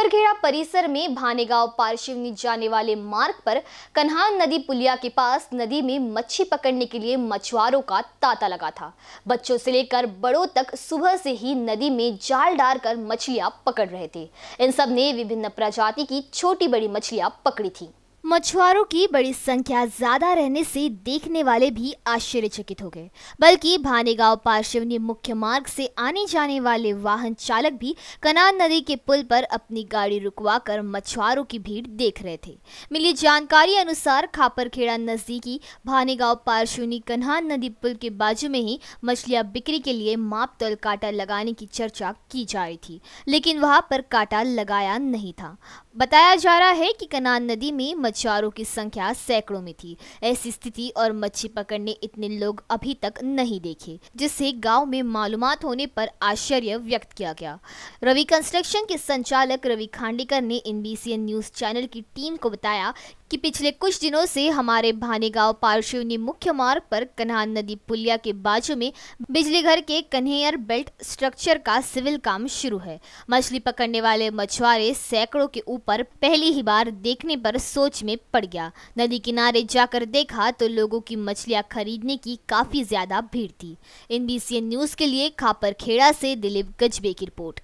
छप्परखेड़ा परिसर में भानेगांव पारशिवनी जाने वाले मार्ग पर कन्हान नदी पुलिया के पास नदी में मच्छी पकड़ने के लिए मछुआरों का तांता लगा था बच्चों से लेकर बड़ों तक सुबह से ही नदी में जाल डाल कर मछलियां पकड़ रहे थे इन सब ने विभिन्न प्रजाति की छोटी बड़ी मछलियां पकड़ी थी मछुआरों की बड़ी संख्या ज्यादा रहने से देखने वाले भी आश्चर्यचकित हो गए बल्कि भानेगांव पार्श्वनी मुख्य मार्ग से आने जाने वाले वाहन चालक भी कनान नदी के पुल पर अपनी गाड़ी रुकवाकर मछुआरों की भीड़ देख रहे थे मिली जानकारी अनुसार खापरखेड़ा नजदीकी भानेगांव पार्श्वनी कन्हान नदी पुल के बाजू में ही मछलियाँ बिक्री के लिए माप तल कांटा लगाने की चर्चा की जा रही थी लेकिन वहाँ पर कांटा लगाया नहीं था बताया जा रहा है कि कनान नदी में मछुआरों की संख्या सैकड़ों में थी ऐसी स्थिति और मच्छी पकड़ने इतने लोग अभी तक नहीं देखे जिससे गांव में मालूम होने पर आश्चर्य व्यक्त किया गया रवि कंस्ट्रक्शन के संचालक रवि खांडेकर ने एनबीसीएन न्यूज चैनल की टीम को बताया कि पिछले कुछ दिनों से हमारे भानेगांव पार्शिवनी मुख्य मार्ग पर कन्हान नदी पुलिया के बाजू में बिजली घर के कन्हेयर बेल्ट स्ट्रक्चर का सिविल काम शुरू है मछली पकड़ने वाले मछुआरे सैकड़ों के ऊपर पहली ही बार देखने पर सोच में पड़ गया नदी किनारे जाकर देखा तो लोगों की मछलियाँ खरीदने की काफी ज्यादा भीड़ थी एनबीसी न्यूज के लिए खापर खेड़ा से दिलीप गजबे की रिपोर्ट